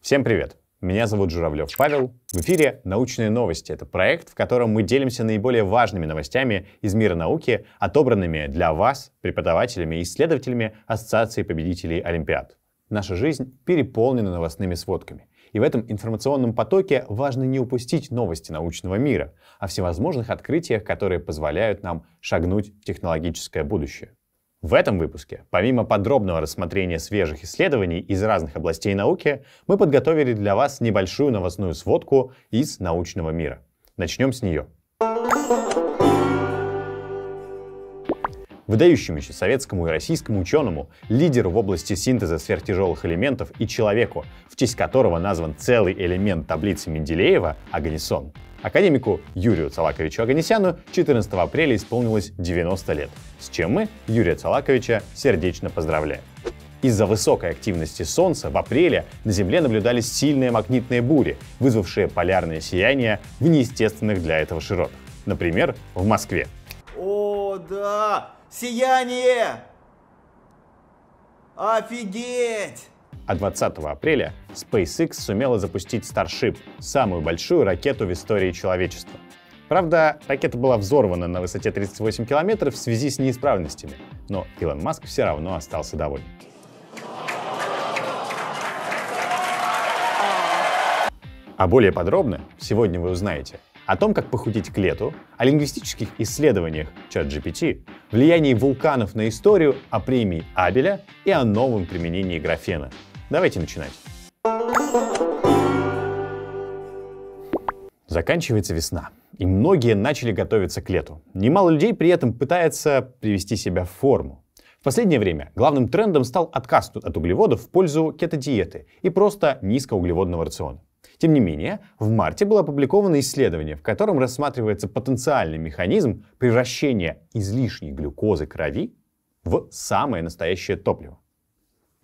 Всем привет! Меня зовут Журавлев Павел. В эфире «Научные новости». Это проект, в котором мы делимся наиболее важными новостями из мира науки, отобранными для вас, преподавателями и исследователями Ассоциации победителей Олимпиад. Наша жизнь переполнена новостными сводками. И в этом информационном потоке важно не упустить новости научного мира, о а всевозможных открытиях, которые позволяют нам шагнуть в технологическое будущее. В этом выпуске, помимо подробного рассмотрения свежих исследований из разных областей науки, мы подготовили для вас небольшую новостную сводку из научного мира. Начнем с нее выдающемуся советскому и российскому ученому, лидеру в области синтеза сверхтяжелых элементов и человеку, в честь которого назван целый элемент таблицы Менделеева — Аганисон. Академику Юрию Цалаковичу Аганисяну 14 апреля исполнилось 90 лет, с чем мы Юрия Цалаковича сердечно поздравляем. Из-за высокой активности Солнца в апреле на Земле наблюдались сильные магнитные бури, вызвавшие полярное сияние в неестественных для этого широтах. Например, в Москве. О, да! Сияние! Офигеть! А 20 апреля SpaceX сумела запустить Starship, самую большую ракету в истории человечества. Правда, ракета была взорвана на высоте 38 километров в связи с неисправностями, но Илон Маск все равно остался доволен. А более подробно сегодня вы узнаете, о том, как похудеть к лету, о лингвистических исследованиях ChatGPT, влиянии вулканов на историю, о премии Абеля и о новом применении графена. Давайте начинать. Заканчивается весна, и многие начали готовиться к лету. Немало людей при этом пытается привести себя в форму. В последнее время главным трендом стал отказ от углеводов в пользу кето-диеты и просто низкоуглеводного рациона. Тем не менее, в марте было опубликовано исследование, в котором рассматривается потенциальный механизм превращения излишней глюкозы крови в самое настоящее топливо.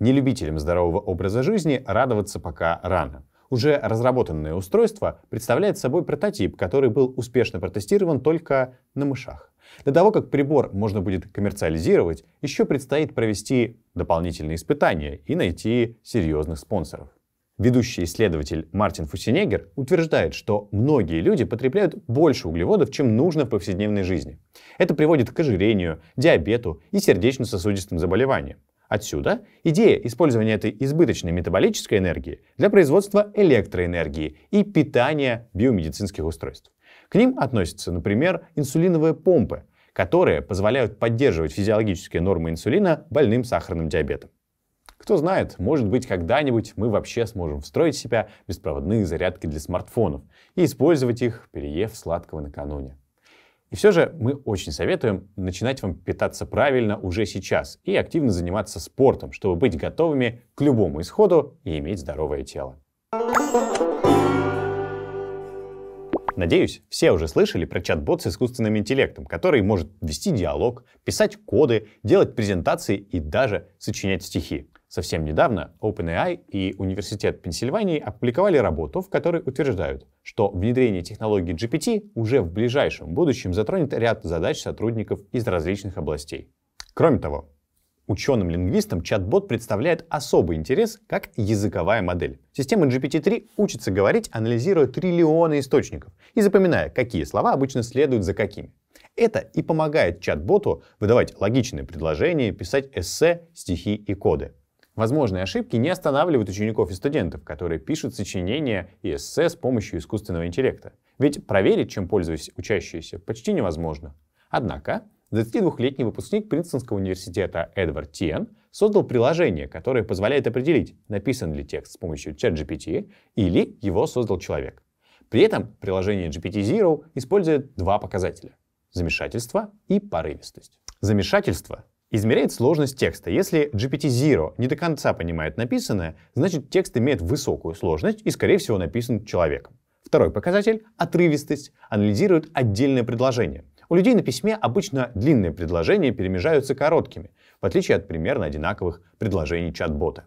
Нелюбителям здорового образа жизни радоваться пока рано. Уже разработанное устройство представляет собой прототип, который был успешно протестирован только на мышах. До того, как прибор можно будет коммерциализировать, еще предстоит провести дополнительные испытания и найти серьезных спонсоров. Ведущий исследователь Мартин Фусинегер утверждает, что многие люди потребляют больше углеводов, чем нужно в повседневной жизни. Это приводит к ожирению, диабету и сердечно-сосудистым заболеваниям. Отсюда идея использования этой избыточной метаболической энергии для производства электроэнергии и питания биомедицинских устройств. К ним относятся, например, инсулиновые помпы, которые позволяют поддерживать физиологические нормы инсулина больным сахарным диабетом. Кто знает, может быть, когда-нибудь мы вообще сможем встроить в себя беспроводные зарядки для смартфонов и использовать их, переев сладкого накануне. И все же мы очень советуем начинать вам питаться правильно уже сейчас и активно заниматься спортом, чтобы быть готовыми к любому исходу и иметь здоровое тело. Надеюсь, все уже слышали про чат-бот с искусственным интеллектом, который может вести диалог, писать коды, делать презентации и даже сочинять стихи. Совсем недавно OpenAI и Университет Пенсильвании опубликовали работу, в которой утверждают, что внедрение технологии GPT уже в ближайшем будущем затронет ряд задач сотрудников из различных областей. Кроме того, ученым-лингвистам чат-бот представляет особый интерес как языковая модель. Система GPT-3 учится говорить, анализируя триллионы источников и запоминая, какие слова обычно следуют за какими. Это и помогает чат-боту выдавать логичные предложения, писать эссе, стихи и коды. Возможные ошибки не останавливают учеников и студентов, которые пишут сочинения и эссе с помощью искусственного интеллекта. Ведь проверить, чем пользуюсь учащиеся, почти невозможно. Однако 22-летний выпускник Принстонского университета Эдвард Тиен создал приложение, которое позволяет определить, написан ли текст с помощью ChatGPT или его создал человек. При этом приложение GPT Zero использует два показателя – замешательство и порывистость. Замешательство измеряет сложность текста. Если GPT-0 не до конца понимает написанное, значит текст имеет высокую сложность и, скорее всего, написан человеком. Второй показатель — отрывистость, анализирует отдельное предложение. У людей на письме обычно длинные предложения перемежаются короткими, в отличие от примерно одинаковых предложений чат-бота.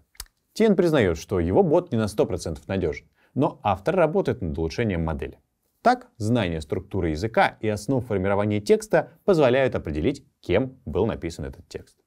Тен признает, что его бот не на 100% надежен, но автор работает над улучшением модели. Так, знание структуры языка и основ формирования текста позволяют определить, кем был написан этот текст.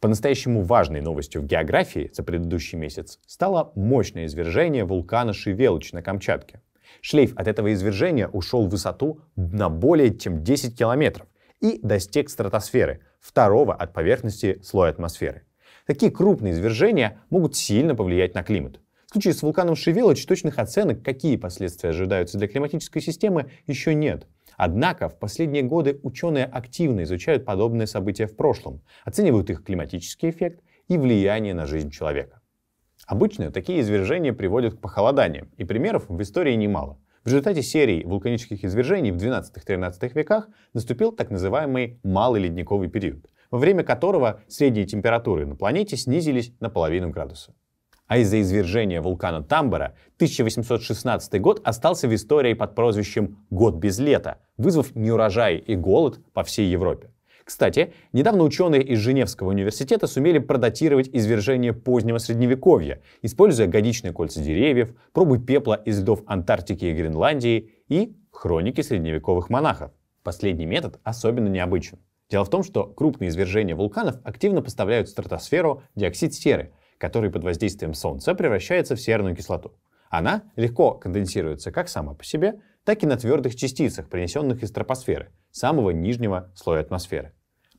По-настоящему важной новостью в географии за предыдущий месяц стало мощное извержение вулкана Шивелыч на Камчатке. Шлейф от этого извержения ушел в высоту на более чем 10 километров и достиг стратосферы, второго от поверхности слоя атмосферы. Такие крупные извержения могут сильно повлиять на климат. В случае с вулканом Шевелыч точных оценок, какие последствия ожидаются для климатической системы, еще нет – Однако в последние годы ученые активно изучают подобные события в прошлом, оценивают их климатический эффект и влияние на жизнь человека. Обычно такие извержения приводят к похолоданиям, и примеров в истории немало. В результате серии вулканических извержений в 12-13 веках наступил так называемый малый ледниковый период, во время которого средние температуры на планете снизились на половину градуса а из-за извержения вулкана Тамбора 1816 год остался в истории под прозвищем «Год без лета», вызвав неурожай и голод по всей Европе. Кстати, недавно ученые из Женевского университета сумели продатировать извержение позднего средневековья, используя годичные кольца деревьев, пробы пепла из льдов Антарктики и Гренландии и хроники средневековых монахов. Последний метод особенно необычен. Дело в том, что крупные извержения вулканов активно поставляют в стратосферу диоксид серы, который под воздействием Солнца превращается в серную кислоту. Она легко конденсируется как сама по себе, так и на твердых частицах, принесенных из тропосферы, самого нижнего слоя атмосферы.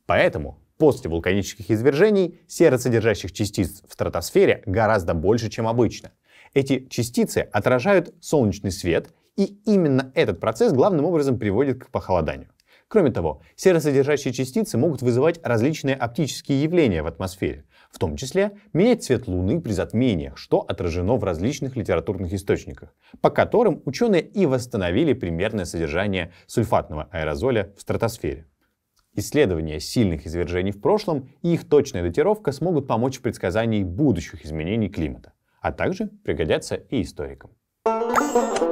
Поэтому после вулканических извержений серосодержащих частиц в стратосфере гораздо больше, чем обычно. Эти частицы отражают солнечный свет, и именно этот процесс главным образом приводит к похолоданию. Кроме того, серосодержащие частицы могут вызывать различные оптические явления в атмосфере, в том числе менять цвет Луны при затмениях, что отражено в различных литературных источниках, по которым ученые и восстановили примерное содержание сульфатного аэрозоля в стратосфере. Исследования сильных извержений в прошлом и их точная датировка смогут помочь в предсказании будущих изменений климата, а также пригодятся и историкам. Thank you.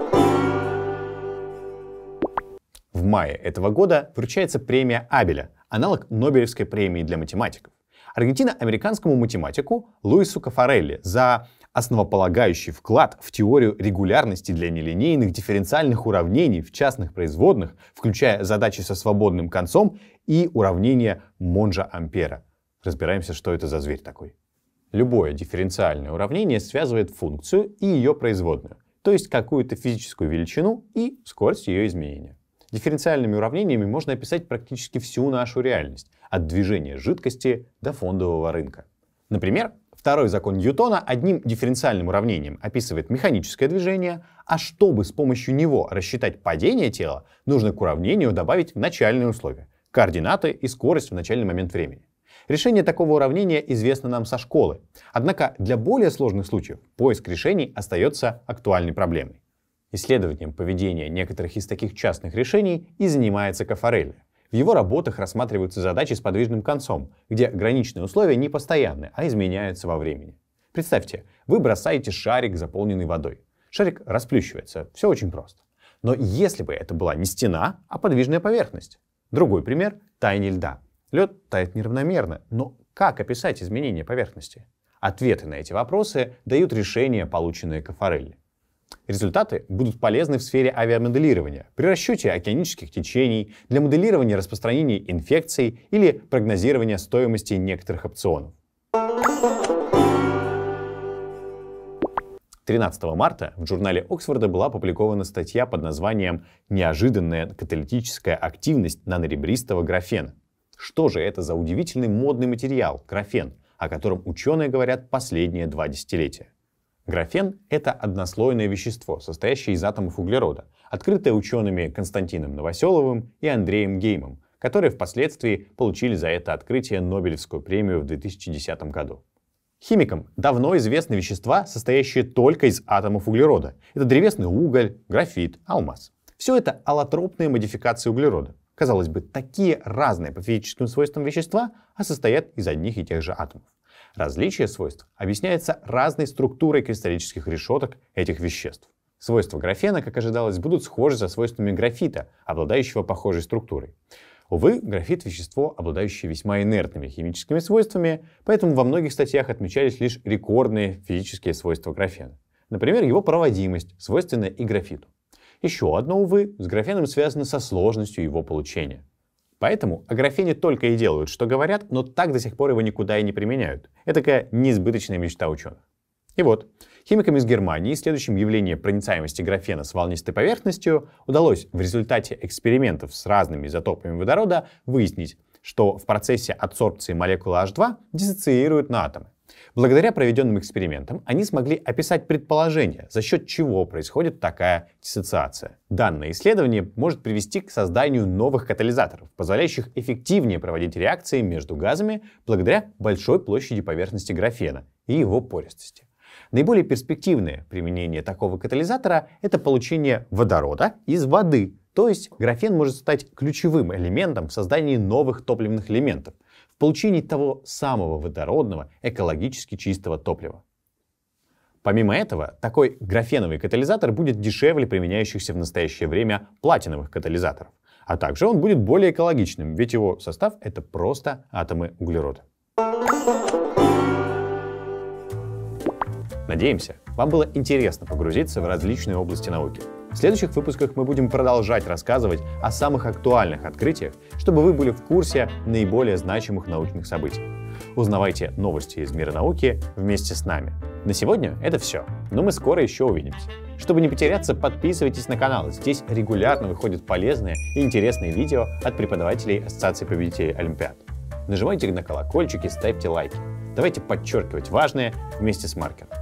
В мае этого года вручается премия Абеля, аналог Нобелевской премии для математиков. Аргентино-американскому математику Луису Кафарелли за основополагающий вклад в теорию регулярности для нелинейных дифференциальных уравнений в частных производных, включая задачи со свободным концом и уравнение Монжа-Ампера. Разбираемся, что это за зверь такой. Любое дифференциальное уравнение связывает функцию и ее производную, то есть какую-то физическую величину и скорость ее изменения. Дифференциальными уравнениями можно описать практически всю нашу реальность, от движения жидкости до фондового рынка. Например, второй закон Ньютона одним дифференциальным уравнением описывает механическое движение, а чтобы с помощью него рассчитать падение тела, нужно к уравнению добавить начальные условия — координаты и скорость в начальный момент времени. Решение такого уравнения известно нам со школы. Однако для более сложных случаев поиск решений остается актуальной проблемой. Исследованием поведения некоторых из таких частных решений и занимается Кафарелли. В его работах рассматриваются задачи с подвижным концом, где граничные условия не постоянны, а изменяются во времени. Представьте, вы бросаете шарик, заполненный водой. Шарик расплющивается, все очень просто. Но если бы это была не стена, а подвижная поверхность. Другой пример – таяние льда. Лед тает неравномерно, но как описать изменение поверхности? Ответы на эти вопросы дают решения, полученные Кафарелли. Результаты будут полезны в сфере авиамоделирования, при расчете океанических течений, для моделирования распространения инфекций или прогнозирования стоимости некоторых опционов. 13 марта в журнале Оксфорда была опубликована статья под названием «Неожиданная каталитическая активность наноребристого графена». Что же это за удивительный модный материал, графен, о котором ученые говорят последние два десятилетия? Графен — это однослойное вещество, состоящее из атомов углерода, открытое учеными Константином Новоселовым и Андреем Геймом, которые впоследствии получили за это открытие Нобелевскую премию в 2010 году. Химикам давно известны вещества, состоящие только из атомов углерода. Это древесный уголь, графит, алмаз. Все это аллотропные модификации углерода. Казалось бы, такие разные по физическим свойствам вещества, а состоят из одних и тех же атомов. Различие свойств объясняется разной структурой кристаллических решеток этих веществ. Свойства графена, как ожидалось, будут схожи со свойствами графита, обладающего похожей структурой. Увы, графит — вещество, обладающее весьма инертными химическими свойствами, поэтому во многих статьях отмечались лишь рекордные физические свойства графена. Например, его проводимость, свойственная и графиту. Еще одно, увы, с графеном связано со сложностью его получения. Поэтому о графене только и делают, что говорят, но так до сих пор его никуда и не применяют. Это такая неизбыточная мечта ученых. И вот, химикам из Германии, следующим явление проницаемости графена с волнистой поверхностью, удалось в результате экспериментов с разными изотопами водорода выяснить, что в процессе адсорбции молекулы H2 диссоциируют на атомы. Благодаря проведенным экспериментам они смогли описать предположение, за счет чего происходит такая диссоциация. Данное исследование может привести к созданию новых катализаторов, позволяющих эффективнее проводить реакции между газами благодаря большой площади поверхности графена и его пористости. Наиболее перспективное применение такого катализатора – это получение водорода из воды, то есть графен может стать ключевым элементом в создании новых топливных элементов – получении того самого водородного, экологически чистого топлива. Помимо этого, такой графеновый катализатор будет дешевле применяющихся в настоящее время платиновых катализаторов, а также он будет более экологичным, ведь его состав — это просто атомы углерода. Надеемся, вам было интересно погрузиться в различные области науки — в следующих выпусках мы будем продолжать рассказывать о самых актуальных открытиях, чтобы вы были в курсе наиболее значимых научных событий. Узнавайте новости из мира науки вместе с нами. На сегодня это все, но мы скоро еще увидимся. Чтобы не потеряться, подписывайтесь на канал. Здесь регулярно выходят полезные и интересные видео от преподавателей Ассоциации победителей Олимпиад. Нажимайте на колокольчик и ставьте лайки. Давайте подчеркивать важное вместе с маркером.